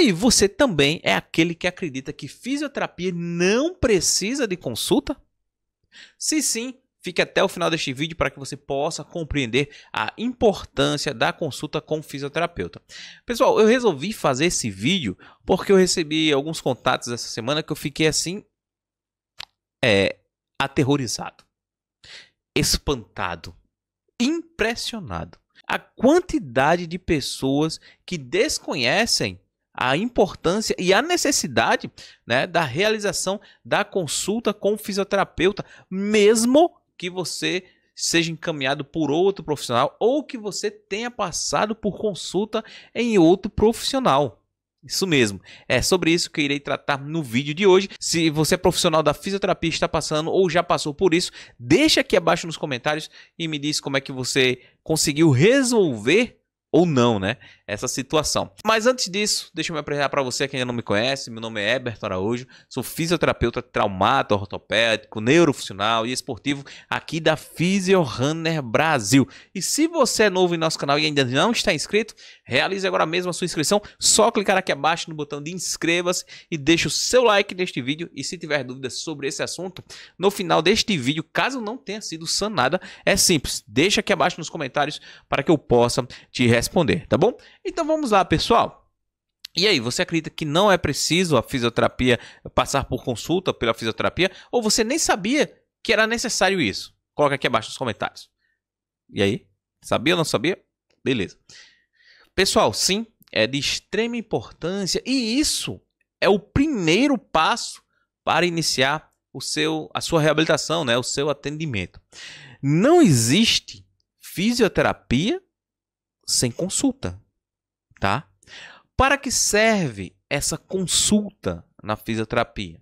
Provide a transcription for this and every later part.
aí, você também é aquele que acredita que fisioterapia não precisa de consulta? Se sim, fique até o final deste vídeo para que você possa compreender a importância da consulta com o fisioterapeuta. Pessoal, eu resolvi fazer esse vídeo porque eu recebi alguns contatos essa semana que eu fiquei assim, é, aterrorizado, espantado, impressionado. A quantidade de pessoas que desconhecem a importância e a necessidade né, da realização da consulta com o fisioterapeuta, mesmo que você seja encaminhado por outro profissional ou que você tenha passado por consulta em outro profissional. Isso mesmo. É sobre isso que eu irei tratar no vídeo de hoje. Se você é profissional da fisioterapia, está passando ou já passou por isso, deixa aqui abaixo nos comentários e me diz como é que você conseguiu resolver ou não, né? Essa situação. Mas antes disso, deixa eu me apresentar para você que ainda não me conhece. Meu nome é Everton Araújo, sou fisioterapeuta traumato, ortopédico, neurofuncional e esportivo aqui da Runner Brasil. E se você é novo em nosso canal e ainda não está inscrito, realize agora mesmo a sua inscrição. Só clicar aqui abaixo no botão de inscreva-se e deixa o seu like neste vídeo. E se tiver dúvidas sobre esse assunto, no final deste vídeo, caso não tenha sido sanada, é simples. Deixa aqui abaixo nos comentários para que eu possa te responder responder, tá bom? Então vamos lá, pessoal. E aí, você acredita que não é preciso a fisioterapia passar por consulta pela fisioterapia? Ou você nem sabia que era necessário isso? Coloca aqui abaixo nos comentários. E aí? Sabia ou não sabia? Beleza. Pessoal, sim, é de extrema importância e isso é o primeiro passo para iniciar o seu, a sua reabilitação, né? o seu atendimento. Não existe fisioterapia sem consulta, tá? Para que serve essa consulta na fisioterapia?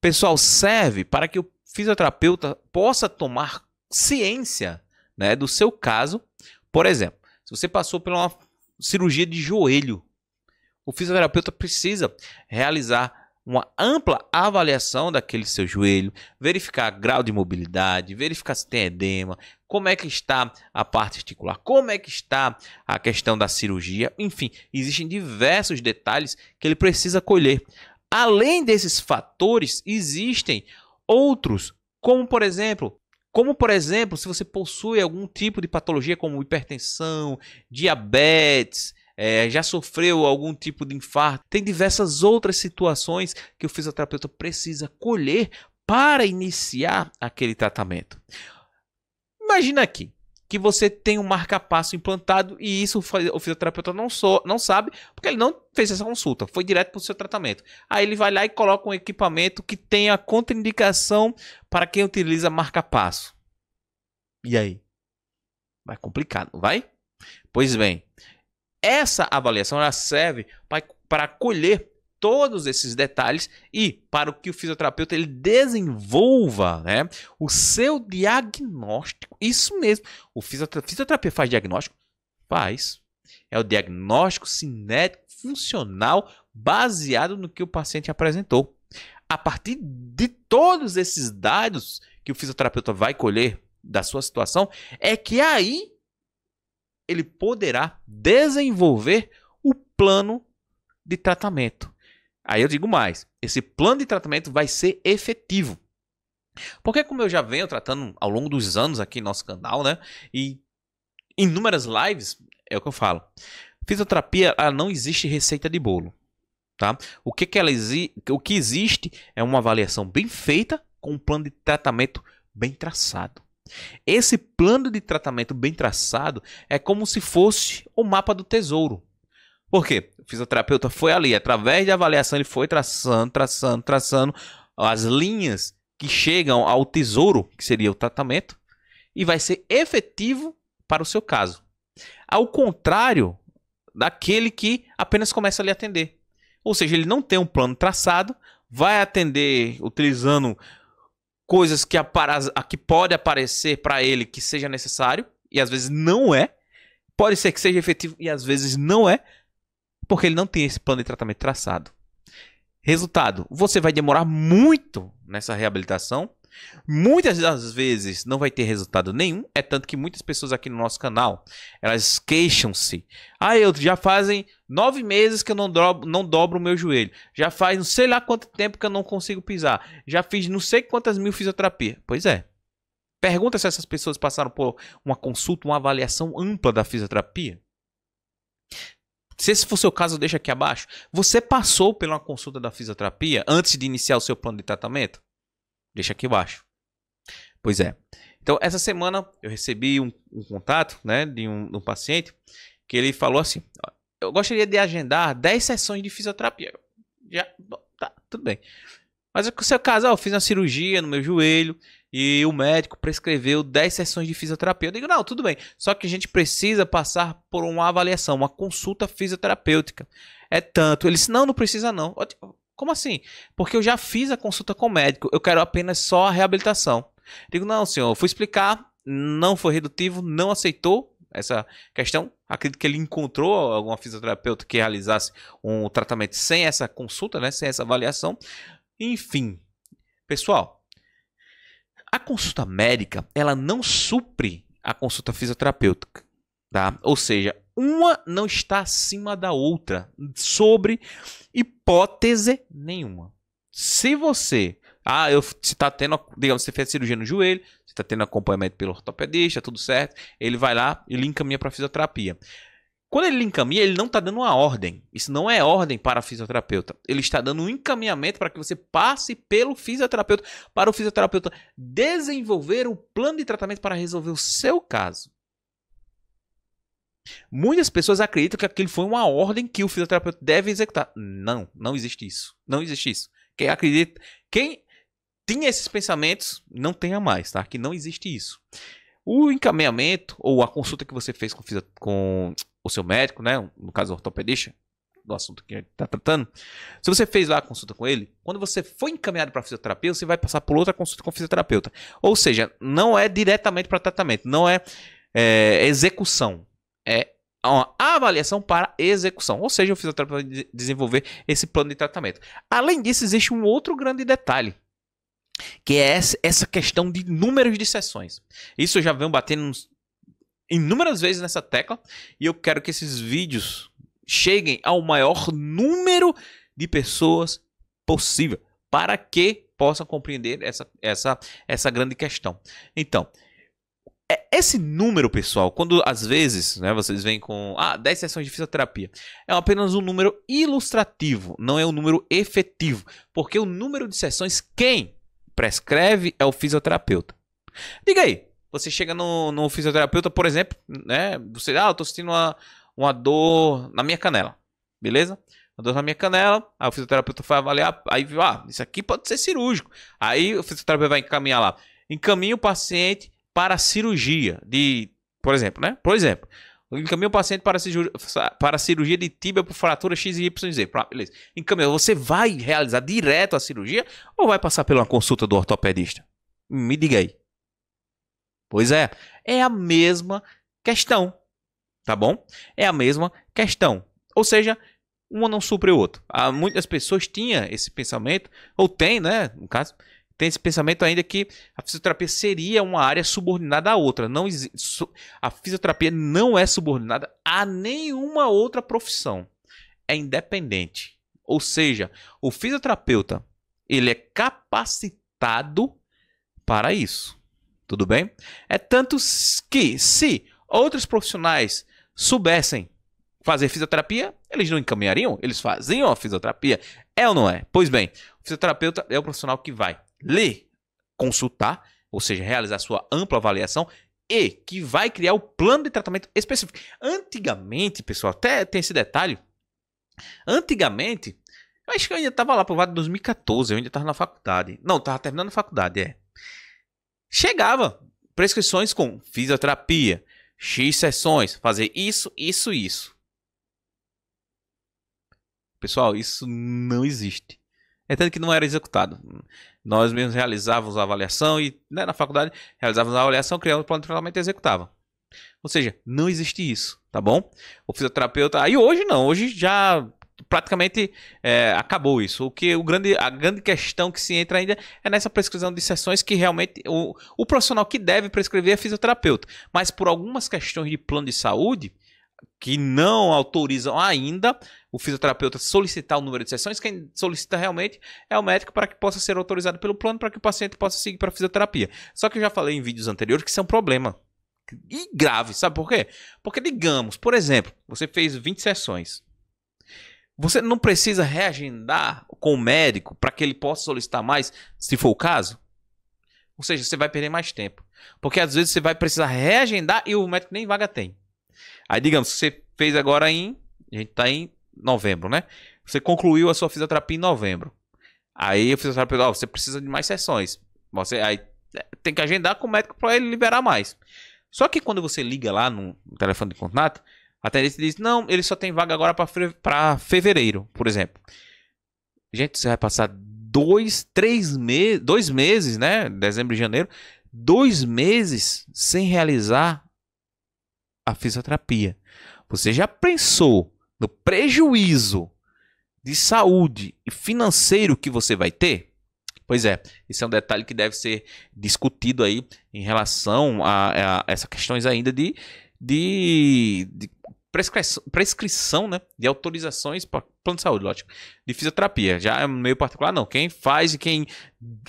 Pessoal, serve para que o fisioterapeuta possa tomar ciência né, do seu caso. Por exemplo, se você passou por uma cirurgia de joelho, o fisioterapeuta precisa realizar uma ampla avaliação daquele seu joelho, verificar grau de mobilidade, verificar se tem edema, como é que está a parte articular, como é que está a questão da cirurgia, enfim, existem diversos detalhes que ele precisa colher. Além desses fatores, existem outros, como por exemplo, como, por exemplo, se você possui algum tipo de patologia como hipertensão, diabetes, é, já sofreu algum tipo de infarto. Tem diversas outras situações que o fisioterapeuta precisa colher para iniciar aquele tratamento. Imagina aqui que você tem um marca-passo implantado e isso o fisioterapeuta não, so, não sabe, porque ele não fez essa consulta, foi direto para o seu tratamento. Aí ele vai lá e coloca um equipamento que tem a contraindicação para quem utiliza marca-passo. E aí? Vai complicado não vai? Pois bem, essa avaliação ela serve para colher todos esses detalhes e para que o fisioterapeuta ele desenvolva né, o seu diagnóstico. Isso mesmo. O fisioterapia fisioterapeuta faz diagnóstico? Faz. É o diagnóstico cinético funcional baseado no que o paciente apresentou. A partir de todos esses dados que o fisioterapeuta vai colher da sua situação, é que aí ele poderá desenvolver o plano de tratamento. Aí eu digo mais: esse plano de tratamento vai ser efetivo. Porque, como eu já venho tratando ao longo dos anos aqui no nosso canal, né? E inúmeras lives, é o que eu falo. Fisioterapia ela não existe receita de bolo. Tá? O, que, que, ela o que existe é uma avaliação bem feita com um plano de tratamento bem traçado. Esse plano de tratamento bem traçado é como se fosse o mapa do tesouro. Por quê? O fisioterapeuta foi ali, através de avaliação, ele foi traçando, traçando, traçando as linhas que chegam ao tesouro, que seria o tratamento, e vai ser efetivo para o seu caso. Ao contrário daquele que apenas começa a lhe atender. Ou seja, ele não tem um plano traçado, vai atender utilizando coisas que, que pode aparecer para ele que seja necessário, e às vezes não é. Pode ser que seja efetivo e às vezes não é, porque ele não tem esse plano de tratamento traçado. Resultado: você vai demorar muito nessa reabilitação Muitas das vezes não vai ter resultado nenhum, é tanto que muitas pessoas aqui no nosso canal, elas queixam-se. Ah, eu já fazem nove meses que eu não dobro, não dobro o meu joelho. Já faz não sei lá quanto tempo que eu não consigo pisar. Já fiz não sei quantas mil fisioterapia. Pois é. Pergunta se essas pessoas passaram por uma consulta, uma avaliação ampla da fisioterapia. Se esse for o seu caso, deixa aqui abaixo. Você passou pela consulta da fisioterapia antes de iniciar o seu plano de tratamento? Deixa aqui embaixo Pois é. Então, essa semana eu recebi um, um contato né, de um, um, paciente que ele falou assim: Eu gostaria de agendar 10 sessões de fisioterapia. Já, tá, tudo bem. Mas é o seu caso, eu fiz uma cirurgia no meu joelho e o médico prescreveu 10 sessões de fisioterapia. Eu digo, não, tudo bem. Só que a gente precisa passar por uma avaliação, uma consulta fisioterapêutica. É tanto. Ele disse, não, não precisa não. Tipo, como assim? Porque eu já fiz a consulta com o médico, eu quero apenas só a reabilitação. Digo, não, senhor, eu fui explicar, não foi redutivo, não aceitou essa questão. Acredito que ele encontrou alguma fisioterapeuta que realizasse um tratamento sem essa consulta, né, sem essa avaliação. Enfim, pessoal, a consulta médica, ela não supre a consulta fisioterapêutica, tá? Ou seja, uma não está acima da outra, sobre hipótese nenhuma. Se você. Ah, eu, se está tendo. Digamos, você fez cirurgia no joelho, você está tendo acompanhamento pelo ortopedista, tudo certo. Ele vai lá e lhe encaminha para fisioterapia. Quando ele encaminha, ele não está dando uma ordem. Isso não é ordem para fisioterapeuta. Ele está dando um encaminhamento para que você passe pelo fisioterapeuta, para o fisioterapeuta desenvolver o plano de tratamento para resolver o seu caso. Muitas pessoas acreditam que aquilo foi uma ordem que o fisioterapeuta deve executar. Não, não existe isso. Não existe isso. Quem acredita, quem tinha esses pensamentos, não tenha mais, tá? Que não existe isso. O encaminhamento ou a consulta que você fez com, com o seu médico, né? No caso, ortopedista, do assunto que a gente está tratando. Se você fez lá a consulta com ele, quando você foi encaminhado para fisioterapeuta, você vai passar por outra consulta com o fisioterapeuta. Ou seja, não é diretamente para tratamento, não é, é execução é uma avaliação para execução, ou seja, o fisioterapeuta para desenvolver esse plano de tratamento. Além disso, existe um outro grande detalhe, que é essa questão de números de sessões. Isso eu já venho batendo inúmeras vezes nessa tecla e eu quero que esses vídeos cheguem ao maior número de pessoas possível para que possam compreender essa, essa, essa grande questão. Então, é, esse número, pessoal, quando às vezes né, vocês vêm com ah, 10 sessões de fisioterapia, é apenas um número ilustrativo, não é um número efetivo. Porque o número de sessões, quem prescreve é o fisioterapeuta. Diga aí, você chega no, no fisioterapeuta, por exemplo, né? Você, ah, eu tô sentindo uma, uma dor na minha canela, beleza? Uma dor na minha canela, aí o fisioterapeuta vai avaliar, aí viu, ah, isso aqui pode ser cirúrgico. Aí o fisioterapeuta vai encaminhar lá. Encaminha o paciente para cirurgia de, por exemplo, né? Por exemplo, encaminha o paciente para cirurgia, para cirurgia de tíbia por fratura XYZ. Beleza. Encaminha, você vai realizar direto a cirurgia ou vai passar pela consulta do ortopedista? Me diga aí. Pois é, é a mesma questão. Tá bom? É a mesma questão. Ou seja, uma não supre o outro. Há muitas pessoas tinham esse pensamento, ou tem, né? No caso, tem esse pensamento ainda que a fisioterapia seria uma área subordinada à outra. Não a fisioterapia não é subordinada a nenhuma outra profissão. É independente. Ou seja, o fisioterapeuta ele é capacitado para isso. Tudo bem? É tanto que se outros profissionais soubessem fazer fisioterapia, eles não encaminhariam, eles faziam a fisioterapia. É ou não é? Pois bem, o fisioterapeuta é o profissional que vai ler, consultar, ou seja, realizar sua ampla avaliação e que vai criar o plano de tratamento específico. Antigamente, pessoal, até tem esse detalhe. Antigamente, eu acho que eu ainda estava lá por volta 2014, eu ainda estava na faculdade. Não, estava terminando a faculdade, é. Chegava prescrições com fisioterapia, X sessões, fazer isso, isso, isso. Pessoal, isso não existe. É tanto que não era executado. Nós mesmos realizávamos a avaliação e, né, na faculdade, realizávamos a avaliação, criávamos o plano de tratamento e executava. Ou seja, não existe isso, tá bom? O fisioterapeuta. Aí hoje não, hoje já praticamente é, acabou isso. O que o grande, a grande questão que se entra ainda é nessa prescrição de sessões que realmente o, o profissional que deve prescrever é fisioterapeuta. Mas por algumas questões de plano de saúde, que não autorizam ainda o fisioterapeuta solicitar o número de sessões, quem solicita realmente é o médico para que possa ser autorizado pelo plano para que o paciente possa seguir para a fisioterapia. Só que eu já falei em vídeos anteriores que isso é um problema. E grave, sabe por quê? Porque, digamos, por exemplo, você fez 20 sessões. Você não precisa reagendar com o médico para que ele possa solicitar mais, se for o caso? Ou seja, você vai perder mais tempo. Porque às vezes você vai precisar reagendar e o médico nem vaga tem. Aí digamos que você fez agora em. A gente tá em novembro, né? Você concluiu a sua fisioterapia em novembro. Aí o fisioterapeuta, oh, você precisa de mais sessões. Você aí é, tem que agendar com o médico para ele liberar mais. Só que quando você liga lá no telefone de contato, a tendência diz: "Não, ele só tem vaga agora para fevereiro", por exemplo. Gente, você vai passar dois, três meses, dois meses, né? Dezembro e janeiro, dois meses sem realizar a fisioterapia. Você já pensou no prejuízo de saúde e financeiro que você vai ter? Pois é, esse é um detalhe que deve ser discutido aí em relação a, a essas questões ainda de, de, de prescrição, prescrição né, de autorizações para plano de saúde, lógico, de fisioterapia. Já é meio particular, não. Quem faz e quem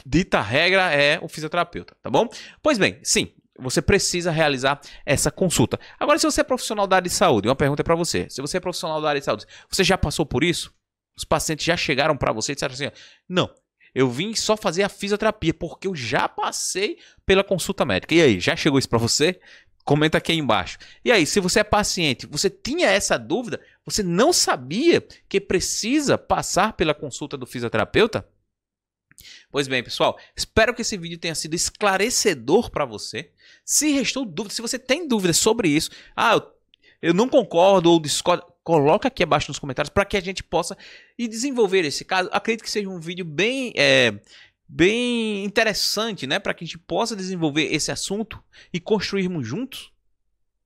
dita a regra é o fisioterapeuta, tá bom? Pois bem, sim, você precisa realizar essa consulta. Agora, se você é profissional da área de saúde, uma pergunta é para você. Se você é profissional da área de saúde, você já passou por isso? Os pacientes já chegaram para você e disseram assim: não, eu vim só fazer a fisioterapia porque eu já passei pela consulta médica. E aí, já chegou isso para você? Comenta aqui embaixo. E aí, se você é paciente, você tinha essa dúvida, você não sabia que precisa passar pela consulta do fisioterapeuta? Pois bem, pessoal, espero que esse vídeo tenha sido esclarecedor para você. Se restou dúvida, se você tem dúvidas sobre isso, ah, eu, eu não concordo ou discordo, coloca aqui abaixo nos comentários para que a gente possa e desenvolver esse caso. Acredito que seja um vídeo bem é, bem interessante, né, para que a gente possa desenvolver esse assunto e construirmos juntos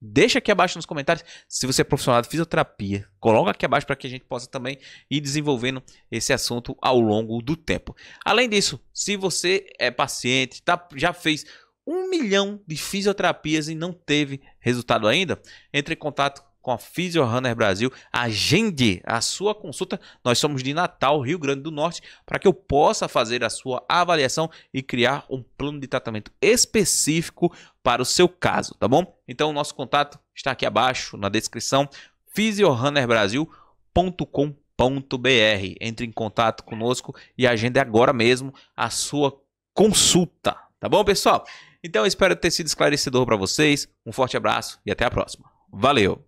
Deixa aqui abaixo nos comentários se você é profissional de fisioterapia. Coloca aqui abaixo para que a gente possa também ir desenvolvendo esse assunto ao longo do tempo. Além disso, se você é paciente, tá, já fez um milhão de fisioterapias e não teve resultado ainda, entre em contato com a Physiohunter Brasil. Agende a sua consulta. Nós somos de Natal, Rio Grande do Norte, para que eu possa fazer a sua avaliação e criar um plano de tratamento específico para o seu caso, tá bom? Então, o nosso contato está aqui abaixo na descrição: physiohunterbrasil.com.br. Entre em contato conosco e agende agora mesmo a sua consulta. Tá bom, pessoal? Então, espero ter sido esclarecedor para vocês. Um forte abraço e até a próxima. Valeu!